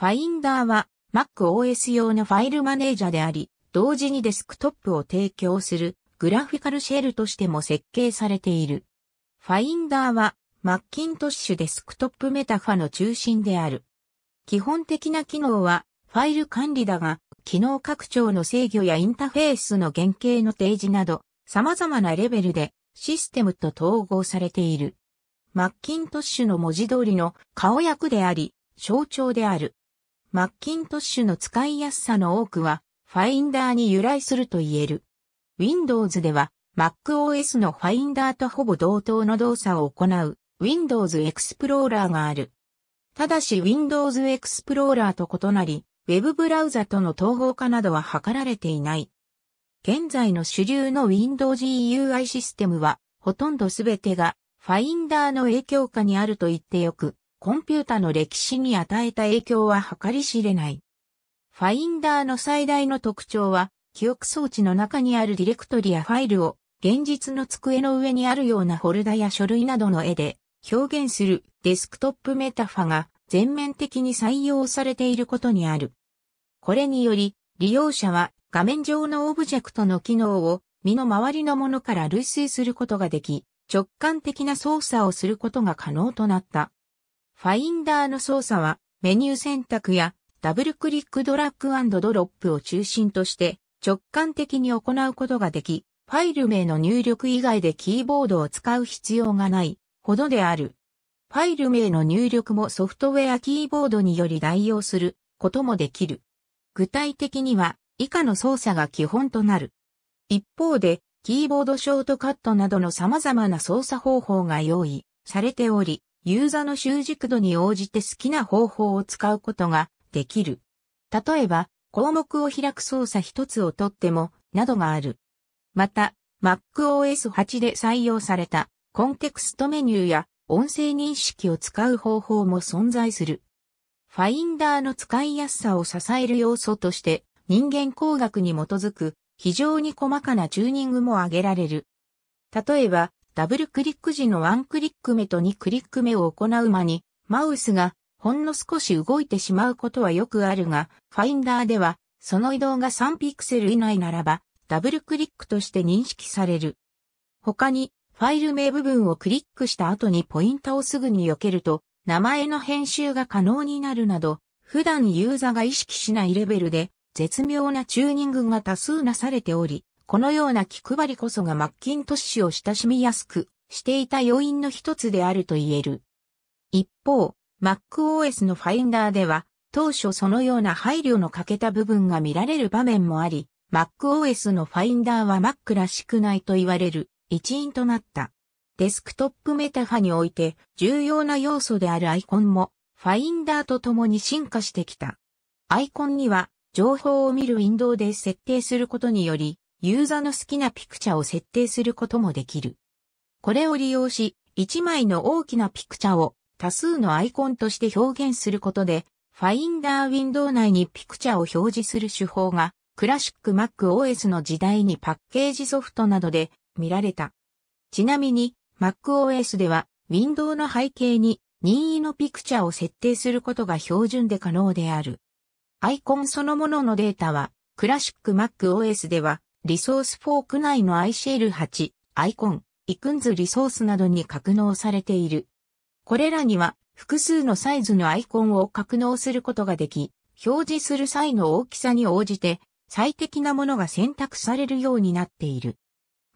ファインダーは MacOS 用のファイルマネージャであり、同時にデスクトップを提供するグラフィカルシェルとしても設計されている。ファインダーは Macintosh デスクトップメタファの中心である。基本的な機能はファイル管理だが、機能拡張の制御やインターフェースの原型の提示など、様々なレベルでシステムと統合されている。マッキントッシュの文字通りの顔役であり、象徴である。マッキントッシュの使いやすさの多くは、ファインダーに由来すると言える。Windows では、MacOS のファインダーとほぼ同等の動作を行う Windows Explorer がある。ただし Windows Explorer と異なり、Web ブラウザとの統合化などは図られていない。現在の主流の Windows GUI システムは、ほとんどすべてが、ファインダーの影響下にあると言ってよく、コンピュータの歴史に与えた影響は計り知れない。ファインダーの最大の特徴は、記憶装置の中にあるディレクトリやファイルを、現実の机の上にあるようなフォルダや書類などの絵で表現するデスクトップメタファが全面的に採用されていることにある。これにより、利用者は画面上のオブジェクトの機能を身の回りのものから類推することができ、直感的な操作をすることが可能となった。ファインダーの操作はメニュー選択やダブルクリックドラッグドロップを中心として直感的に行うことができ、ファイル名の入力以外でキーボードを使う必要がないほどである。ファイル名の入力もソフトウェアキーボードにより代用することもできる。具体的には以下の操作が基本となる。一方で、キーボードショートカットなどの様々な操作方法が用意されており、ユーザの習熟度に応じて好きな方法を使うことができる。例えば、項目を開く操作一つをとっても、などがある。また、MacOS 8で採用されたコンテクストメニューや音声認識を使う方法も存在する。ファインダーの使いやすさを支える要素として人間工学に基づく非常に細かなチューニングも挙げられる。例えば、ダブルクリック時のワンクリック目と2クリック目を行う間に、マウスがほんの少し動いてしまうことはよくあるが、ファインダーでは、その移動が3ピクセル以内ならば、ダブルクリックとして認識される。他に、ファイル名部分をクリックした後にポインタをすぐに避けると、名前の編集が可能になるなど、普段ユーザーが意識しないレベルで、絶妙なチューニングが多数なされており、このような気配りこそがマッキントッシュを親しみやすくしていた要因の一つであると言える。一方、MacOS のファインダーでは、当初そのような配慮の欠けた部分が見られる場面もあり、MacOS のファインダーは Mac らしくないと言われる一因となった。デスクトップメタファにおいて重要な要素であるアイコンもファインダーと共に進化してきた。アイコンには情報を見るウィンドウで設定することによりユーザーの好きなピクチャを設定することもできる。これを利用し、1枚の大きなピクチャを多数のアイコンとして表現することで、ファインダーウィンドウ内にピクチャを表示する手法が、クラシック MacOS の時代にパッケージソフトなどで見られた。ちなみに、MacOS では、ウィンドウの背景に任意のピクチャを設定することが標準で可能である。アイコンそのもののデータは、クラシック MacOS では、リソースフォーク内の ICL8、アイコン、イクンズリソースなどに格納されている。これらには複数のサイズのアイコンを格納することができ、表示する際の大きさに応じて最適なものが選択されるようになっている。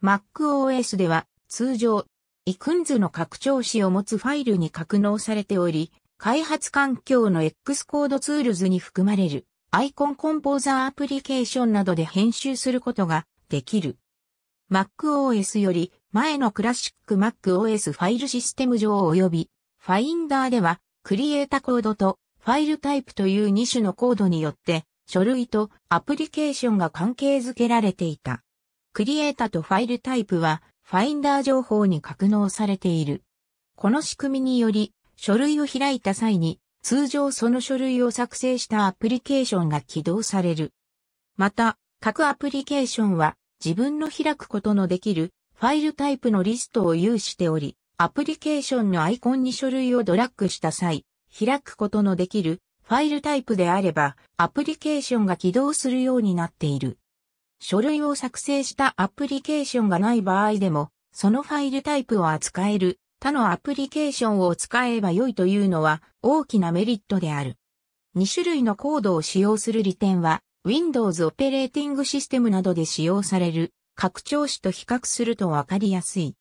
MacOS では通常、イクンズの拡張子を持つファイルに格納されており、開発環境の X コードツールズに含まれるアイコンコンポーザーアプリケーションなどで編集することができる。MacOS より前のクラシック MacOS ファイルシステム上及び Finder ではクリエイタコードとファイルタイプという2種のコードによって書類とアプリケーションが関係づけられていた。クリエイタとファイルタイプはファインダー情報に格納されている。この仕組みにより書類を開いた際に通常その書類を作成したアプリケーションが起動される。また、各アプリケーションは自分の開くことのできるファイルタイプのリストを有しており、アプリケーションのアイコンに書類をドラッグした際、開くことのできるファイルタイプであれば、アプリケーションが起動するようになっている。書類を作成したアプリケーションがない場合でも、そのファイルタイプを扱える他のアプリケーションを使えば良いというのは大きなメリットである。2種類のコードを使用する利点は、Windows オペレーティングシステムなどで使用される拡張子と比較するとわかりやすい。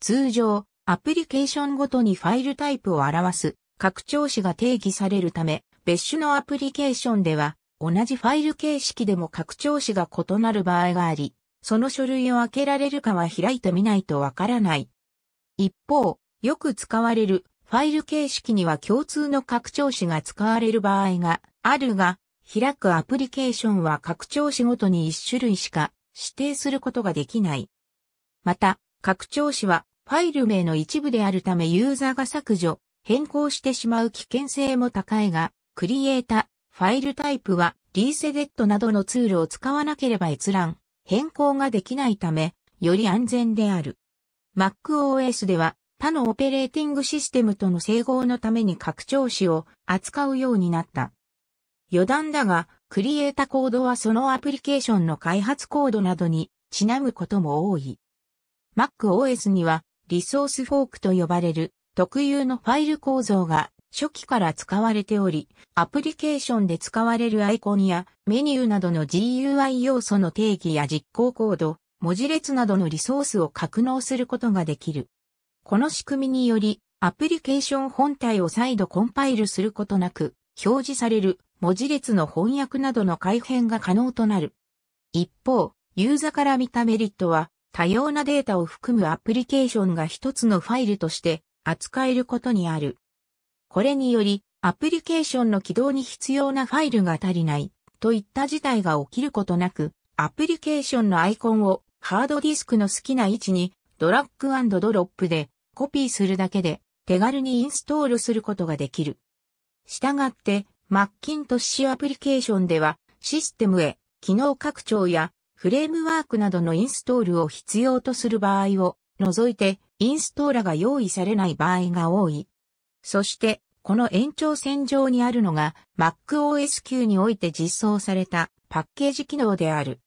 通常、アプリケーションごとにファイルタイプを表す拡張子が定義されるため、別種のアプリケーションでは、同じファイル形式でも拡張子が異なる場合があり、その書類を開けられるかは開いてみないとわからない一方、よく使われるファイル形式には共通の拡張子が使われる場合があるが、開くアプリケーションは拡張子ごとに一種類しか指定することができない。また、拡張子はファイル名の一部であるためユーザーが削除、変更してしまう危険性も高いが、クリエイタ、ー、ファイルタイプはリーセデットなどのツールを使わなければ閲覧、変更ができないため、より安全である。MacOS では他のオペレーティングシステムとの整合のために拡張子を扱うようになった。余談だが、クリエイタコードはそのアプリケーションの開発コードなどにちなむことも多い。MacOS にはリソースフォークと呼ばれる特有のファイル構造が初期から使われており、アプリケーションで使われるアイコンやメニューなどの GUI 要素の定義や実行コード、文字列などのリソースを格納することができる。この仕組みにより、アプリケーション本体を再度コンパイルすることなく、表示される文字列の翻訳などの改変が可能となる。一方、ユーザから見たメリットは、多様なデータを含むアプリケーションが一つのファイルとして扱えることにある。これにより、アプリケーションの起動に必要なファイルが足りないといった事態が起きることなく、アプリケーションのアイコンをハードディスクの好きな位置にドラッグドロップでコピーするだけで手軽にインストールすることができる。したがって、マッキントッシュアプリケーションではシステムへ機能拡張やフレームワークなどのインストールを必要とする場合を除いてインストーラが用意されない場合が多い。そして、この延長線上にあるのが MacOS 9において実装されたパッケージ機能である。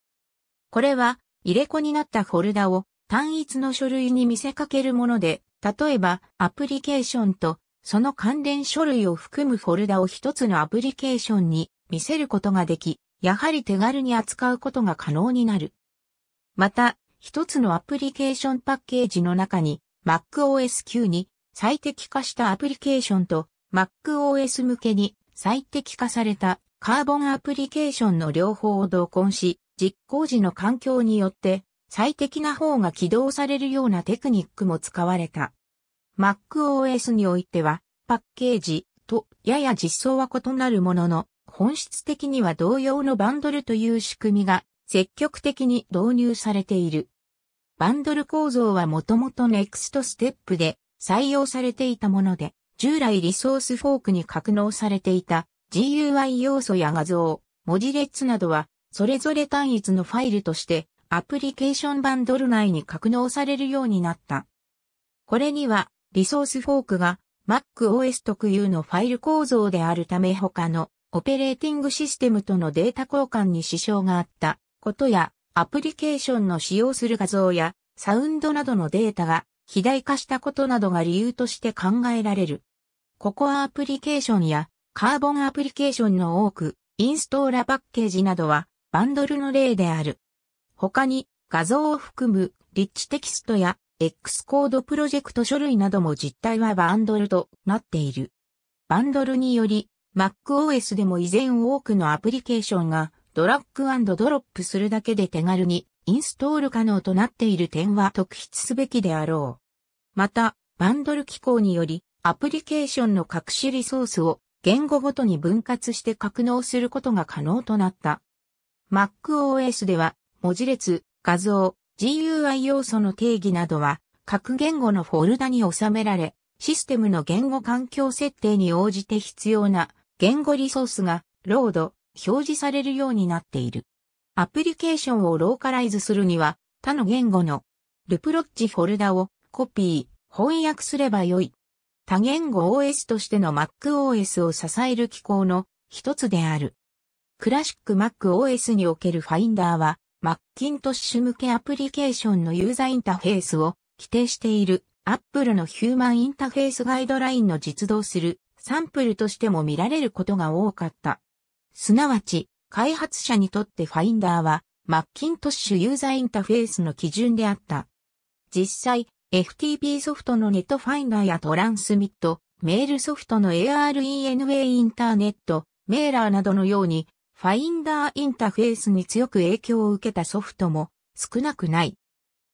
これは入れ子になったフォルダを単一の書類に見せかけるもので、例えばアプリケーションとその関連書類を含むフォルダを一つのアプリケーションに見せることができ、やはり手軽に扱うことが可能になる。また、一つのアプリケーションパッケージの中に MacOS 級に最適化したアプリケーションと MacOS 向けに最適化されたカーボンアプリケーションの両方を同梱し、実行時の環境によって最適な方が起動されるようなテクニックも使われた。MacOS においては、パッケージとやや実装は異なるものの、本質的には同様のバンドルという仕組みが積極的に導入されている。バンドル構造はもともと Next Step で採用されていたもので、従来リソースフォークに格納されていた GUI 要素や画像、文字列などはそれぞれ単一のファイルとしてアプリケーションバンドル内に格納されるようになった。これにはリソースフォークが MacOS 特有のファイル構造であるため他のオペレーティングシステムとのデータ交換に支障があったことやアプリケーションの使用する画像やサウンドなどのデータが肥大化したことなどが理由として考えられる。ココアアプリケーションやカーボンアプリケーションの多く、インストーラパッケージなどはバンドルの例である。他に画像を含むリッチテキストや X コードプロジェクト書類なども実態はバンドルとなっている。バンドルにより MacOS でも以前多くのアプリケーションがドラッグドロップするだけで手軽にインストール可能となっている点は特筆すべきであろう。また、バンドル機構によりアプリケーションの隠しリソースを言語ごとに分割して格納することが可能となった。MacOS では、文字列、画像、GUI 要素の定義などは、各言語のフォルダに収められ、システムの言語環境設定に応じて必要な言語リソースが、ロード、表示されるようになっている。アプリケーションをローカライズするには、他の言語のルプロッチフォルダをコピー、翻訳すればよい。多言語 OS としての MacOS を支える機構の一つである。クラシック MacOS における Finder は、Macintosh 向けアプリケーションのユーザーインターフェースを規定している Apple のヒューマンインターフェースガイドラインの実動するサンプルとしても見られることが多かった。すなわち、開発者にとって Finder は Macintosh ユーザーインターフェースの基準であった。実際、FTP ソフトのネットファインダーやトランスミット、メールソフトの ARENA インターネット、メーラーなどのようにファインダーインターフェースに強く影響を受けたソフトも少なくない。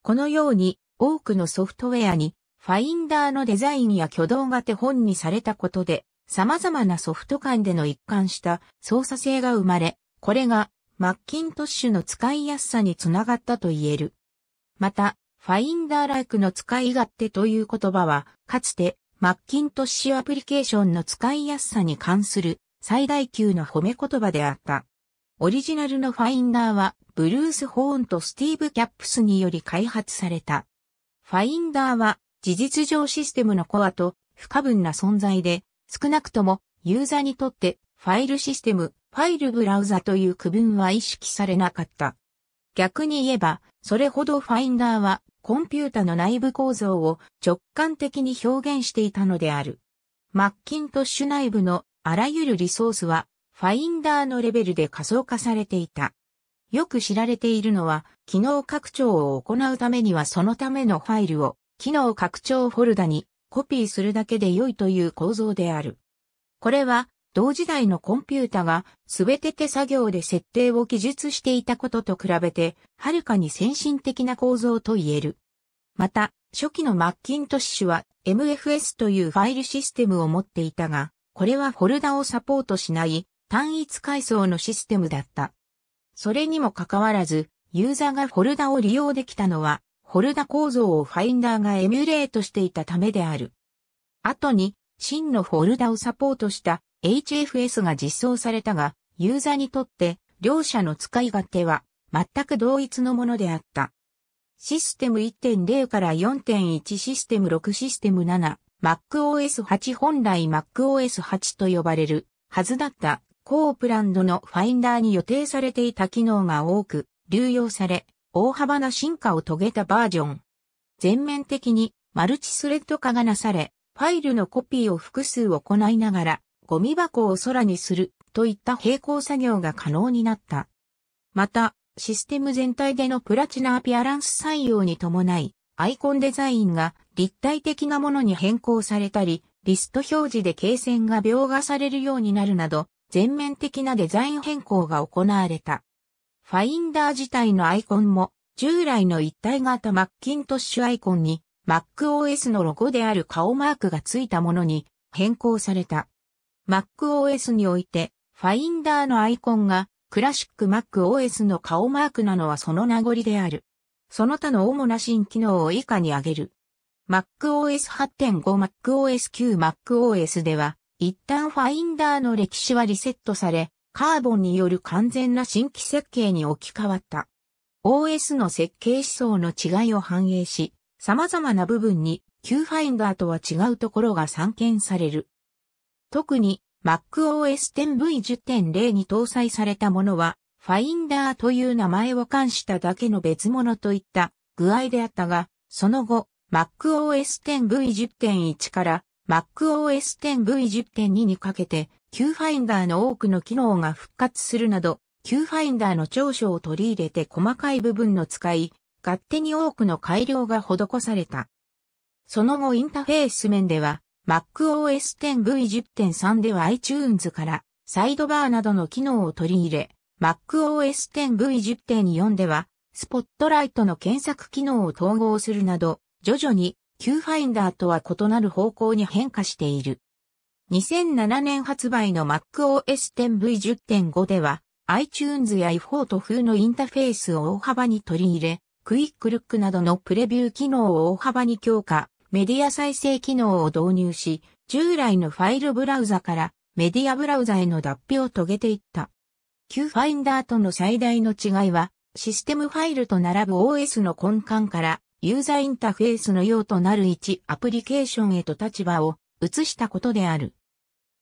このように多くのソフトウェアにファインダーのデザインや挙動が手本にされたことで様々なソフト間での一貫した操作性が生まれ、これがマッキントッシュの使いやすさにつながったと言える。また、ファインダーライクの使い勝手という言葉は、かつてマッキントッシュアプリケーションの使いやすさに関する最大級の褒め言葉であった。オリジナルのファインダーは、ブルース・ホーンとスティーブ・キャップスにより開発された。ファインダーは、事実上システムのコアと不可分な存在で、少なくともユーザーにとってファイルシステム、ファイルブラウザという区分は意識されなかった。逆に言えば、それほどファインダーはコンピュータの内部構造を直感的に表現していたのである。マッキントッシュ内部のあらゆるリソースは、ファインダーのレベルで仮想化されていた。よく知られているのは、機能拡張を行うためにはそのためのファイルを、機能拡張フォルダにコピーするだけで良いという構造である。これは、同時代のコンピュータが全て手作業で設定を記述していたことと比べて、はるかに先進的な構造と言える。また、初期のマッキントッシュは MFS というファイルシステムを持っていたが、これはフォルダをサポートしない単一階層のシステムだった。それにもかかわらず、ユーザーがフォルダを利用できたのは、フォルダ構造をファインダーがエミュレートしていたためである。後に、真のフォルダをサポートした HFS が実装されたが、ユーザーにとって両者の使い勝手は全く同一のものであった。システム1.0から4.1システム6システム7 MacOS8 本来 MacOS8 と呼ばれるはずだった高プランドのファインダーに予定されていた機能が多く流用され大幅な進化を遂げたバージョン。全面的にマルチスレッド化がなされファイルのコピーを複数行いながらゴミ箱を空にするといった並行作業が可能になった。またシステム全体でのプラチナアピアランス採用に伴いアイコンデザインが立体的なものに変更されたり、リスト表示で経線が描画されるようになるなど、全面的なデザイン変更が行われた。ファインダー自体のアイコンも、従来の一体型マッキントッシュアイコンに、MacOS のロゴである顔マークがついたものに変更された。MacOS において、ファインダーのアイコンがクラシック MacOS の顔マークなのはその名残である。その他の主な新機能を以下に挙げる。MacOS 8.5 MacOS 9 MacOS では、一旦ファインダーの歴史はリセットされ、カーボンによる完全な新規設計に置き換わった。OS の設計思想の違いを反映し、様々な部分に Q ファインダーとは違うところが散見される。特に MacOS 10V10.0 に搭載されたものは、ファインダーという名前を冠しただけの別物といった具合であったが、その後、MacOS 10V10.1 から MacOS 10V10.2 にかけて、QFinder の多くの機能が復活するなど、QFinder の長所を取り入れて細かい部分の使い、勝手に多くの改良が施された。その後インターフェース面では、MacOS 10V10.3 では iTunes からサイドバーなどの機能を取り入れ、MacOS 10V10.4 では、スポットライトの検索機能を統合するなど、徐々に Q ファインダーとは異なる方向に変化している。2007年発売の MacOS 10V10.5 では iTunes や i p h o t 風のインターフェースを大幅に取り入れ、クイックルックなどのプレビュー機能を大幅に強化、メディア再生機能を導入し、従来のファイルブラウザからメディアブラウザへの脱皮を遂げていった。Q ファインダーとの最大の違いは、システムファイルと並ぶ OS の根幹からユーザーインターフェースのようとなる1アプリケーションへと立場を移したことである。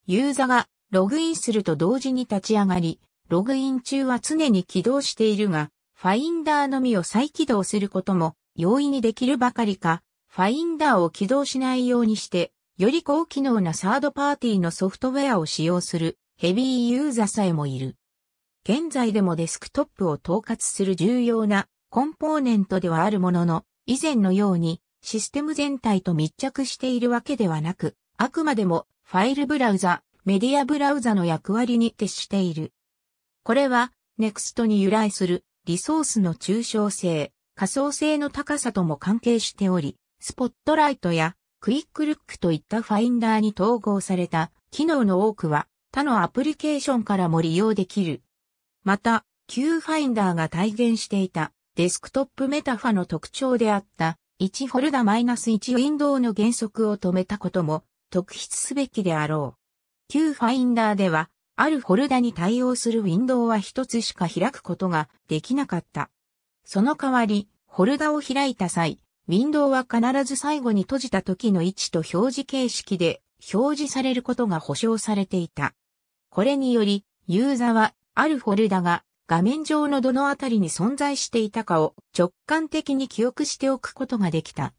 ユーザがログインすると同時に立ち上がり、ログイン中は常に起動しているが、ファインダーのみを再起動することも容易にできるばかりか、ファインダーを起動しないようにして、より高機能なサードパーティーのソフトウェアを使用するヘビーユーザーさえもいる。現在でもデスクトップを統括する重要なコンポーネントではあるものの、以前のようにシステム全体と密着しているわけではなく、あくまでもファイルブラウザ、メディアブラウザの役割に徹している。これは NEXT に由来するリソースの抽象性、仮想性の高さとも関係しており、スポットライトやクイックルックといったファインダーに統合された機能の多くは他のアプリケーションからも利用できる。また、Q ファインダーが体現していたデスクトップメタファの特徴であった1フォルダ -1 ウィンドウの原則を止めたことも特筆すべきであろう。旧ファインダーでは、あるフォルダに対応するウィンドウは一つしか開くことができなかった。その代わり、フォルダを開いた際、ウィンドウは必ず最後に閉じた時の位置と表示形式で表示されることが保証されていた。これにより、ユーザはあるフォルダが画面上のどのあたりに存在していたかを直感的に記憶しておくことができた。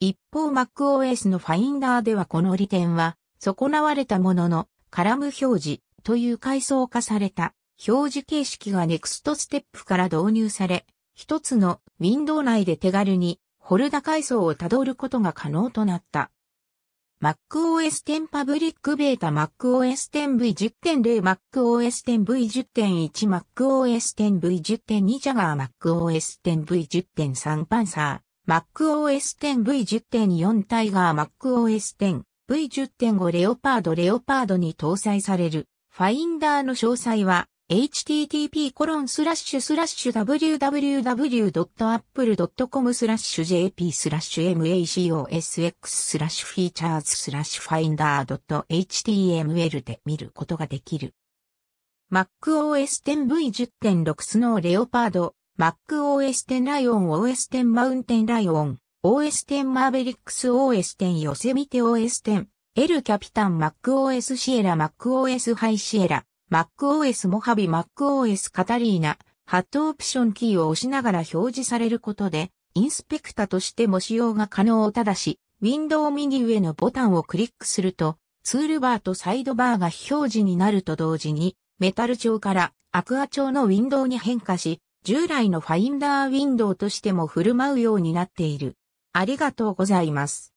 一方 MacOS のファインダーではこの利点は損なわれたもののカラム表示という階層化された表示形式が Next Step から導入され、一つのウィンドウ内で手軽にホルダ階層をたどることが可能となった。MacOS 10パブリックベータ MacOS 10V10.0 MacOS 10V10.1 MacOS 10V10.2 Jagger MacOS 10V10.3 パンサー MacOS 10V10.4 タイガー MacOS 10V10.5 レオパードレオパードに搭載されるファインダーの詳細は http://www.apple.com スラッシュ jp スラッシュ macosx スラッシュフィーチャーズスラッシュファインダー .html で見ることができる。MacOS 10V10.6 スノーレオパード、MacOS 10ライオン OS 10マウンテンライオン、OS 10マーベリックス OS 10ヨセミテ OS 10、エルキャピタン MacOS シエラ MacOS ハイシエラ。MacOS モハビ MacOS カタリーナ、ハットオプションキーを押しながら表示されることで、インスペクタとしても使用が可能ただし、ウィンドウ右上のボタンをクリックすると、ツールバーとサイドバーが非表示になると同時に、メタル調からアクア調のウィンドウに変化し、従来のファインダーウィンドウとしても振る舞うようになっている。ありがとうございます。